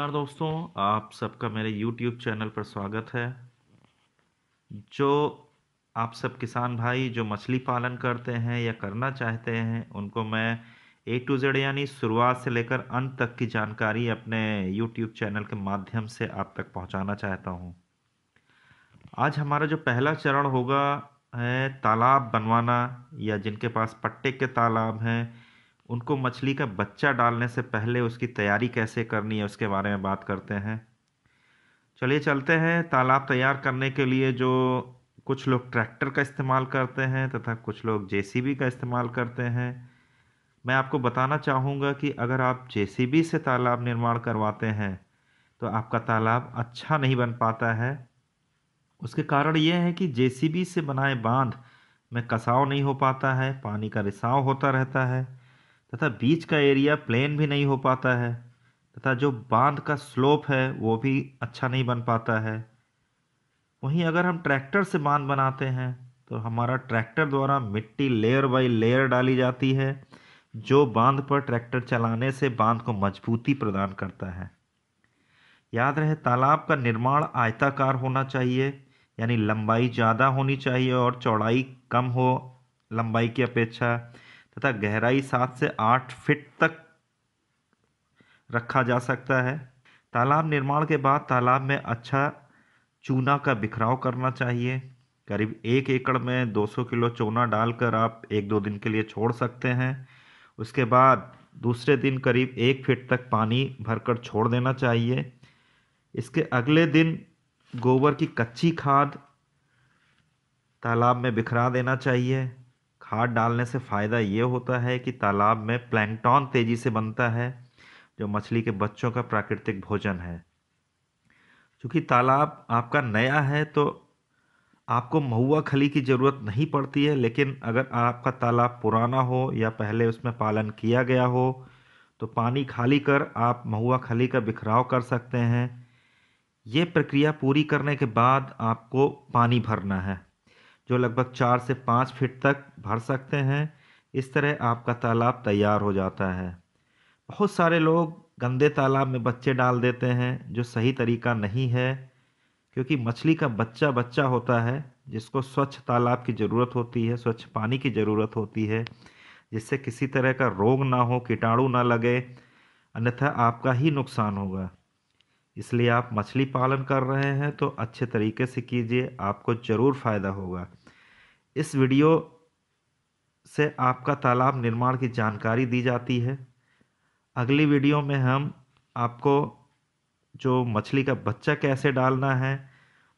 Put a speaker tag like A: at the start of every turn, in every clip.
A: नमस्कार दोस्तों आप सबका मेरे YouTube चैनल पर स्वागत है जो आप सब किसान भाई जो मछली पालन करते हैं या करना चाहते हैं उनको मैं ए टू जेड यानी शुरुआत से लेकर अंत तक की जानकारी अपने YouTube चैनल के माध्यम से आप तक पहुंचाना चाहता हूं आज हमारा जो पहला चरण होगा है तालाब बनवाना या जिनके पास पट्टे के तालाब हैं उनको मछली का बच्चा डालने से पहले उसकी तैयारी कैसे करनी है उसके बारे में बात करते हैं चलिए चलते हैं तालाब तैयार करने के लिए जो कुछ लोग ट्रैक्टर का इस्तेमाल करते हैं तथा कुछ लोग जे का इस्तेमाल करते हैं मैं आपको बताना चाहूँगा कि अगर आप जे से तालाब निर्माण करवाते हैं तो आपका तालाब अच्छा नहीं बन पाता है उसके कारण ये है कि जे से बनाए बांध में कसाव नहीं हो पाता है पानी का रिसाव होता रहता है तथा बीच का एरिया प्लेन भी नहीं हो पाता है तथा जो बांध का स्लोप है वो भी अच्छा नहीं बन पाता है वहीं अगर हम ट्रैक्टर से बांध बनाते हैं तो हमारा ट्रैक्टर द्वारा मिट्टी लेयर बाय लेयर डाली जाती है जो बांध पर ट्रैक्टर चलाने से बांध को मजबूती प्रदान करता है याद रहे तालाब का निर्माण आयताकार होना चाहिए यानी लंबाई ज़्यादा होनी चाहिए और चौड़ाई कम हो लंबाई की अपेक्षा तथा गहराई सात से आठ फिट तक रखा जा सकता है तालाब निर्माण के बाद तालाब में अच्छा चूना का बिखराव करना चाहिए करीब एक एकड़ में 200 किलो चूना डालकर आप एक दो दिन के लिए छोड़ सकते हैं उसके बाद दूसरे दिन करीब एक फिट तक पानी भरकर छोड़ देना चाहिए इसके अगले दिन गोबर की कच्ची खाद तालाब में बिखरा देना चाहिए खाद डालने से फ़ायदा ये होता है कि तालाब में प्लैंकटॉन तेज़ी से बनता है जो मछली के बच्चों का प्राकृतिक भोजन है क्योंकि तालाब आपका नया है तो आपको महुआ खली की ज़रूरत नहीं पड़ती है लेकिन अगर आपका तालाब पुराना हो या पहले उसमें पालन किया गया हो तो पानी खाली कर आप महुआ खली का बिखराव कर सकते हैं ये प्रक्रिया पूरी करने के बाद आपको पानी भरना है जो लगभग चार से पाँच फीट तक भर सकते हैं इस तरह आपका तालाब तैयार हो जाता है बहुत सारे लोग गंदे तालाब में बच्चे डाल देते हैं जो सही तरीका नहीं है क्योंकि मछली का बच्चा बच्चा होता है जिसको स्वच्छ तालाब की ज़रूरत होती है स्वच्छ पानी की ज़रूरत होती है जिससे किसी तरह का रोग ना हो कीटाणु ना लगे अन्यथा आपका ही नुकसान होगा इसलिए आप मछली पालन कर रहे हैं तो अच्छे तरीके से कीजिए आपको ज़रूर फ़ायदा होगा इस वीडियो से आपका तालाब निर्माण की जानकारी दी जाती है अगली वीडियो में हम आपको जो मछली का बच्चा कैसे डालना है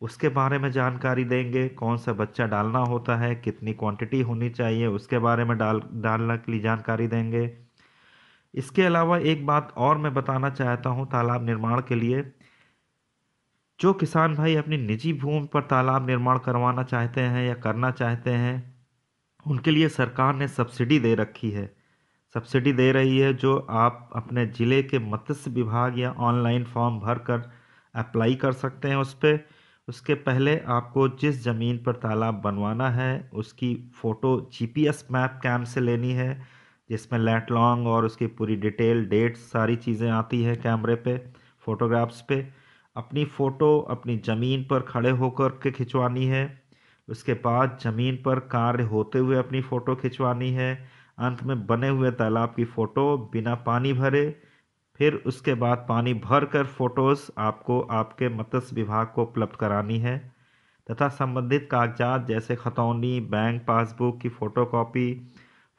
A: उसके बारे में जानकारी देंगे कौन सा बच्चा डालना होता है कितनी क्वांटिटी होनी चाहिए उसके बारे में डाल डालने के लिए जानकारी देंगे इसके अलावा एक बात और मैं बताना चाहता हूँ तालाब निर्माण के लिए जो किसान भाई अपनी निजी भूमि पर तालाब निर्माण करवाना चाहते हैं या करना चाहते हैं उनके लिए सरकार ने सब्सिडी दे रखी है सब्सिडी दे रही है जो आप अपने ज़िले के मत्स्य विभाग या ऑनलाइन फॉर्म भर कर अप्लाई कर सकते हैं उस पर उसके पहले आपको जिस ज़मीन पर तालाब बनवाना है उसकी फ़ोटो जीपीएस मैप कैम्प से लेनी है जिसमें लेट लॉन्ग और उसकी पूरी डिटेल डेट्स सारी चीज़ें आती है कैमरे पे फोटोग्राफ्स पे अपनी फ़ोटो अपनी ज़मीन पर खड़े होकर के खिंचवानी है उसके बाद ज़मीन पर कार्य होते हुए अपनी फ़ोटो खिंचवानी है अंत में बने हुए तालाब की फ़ोटो बिना पानी भरे फिर उसके बाद पानी भर कर फ़ोटोज़ आपको आपके मत्स्य विभाग को उपलब्ध करानी है तथा संबंधित कागजात जैसे खतौनी बैंक पासबुक की फ़ोटोकॉपी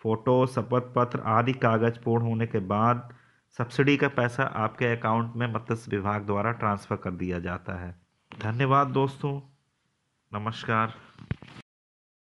A: फ़ोटो शपथ पत्र आदि कागज़ पूर्ण होने के बाद सब्सिडी का पैसा आपके अकाउंट में मत्स्य विभाग द्वारा ट्रांसफ़र कर दिया जाता है धन्यवाद दोस्तों नमस्कार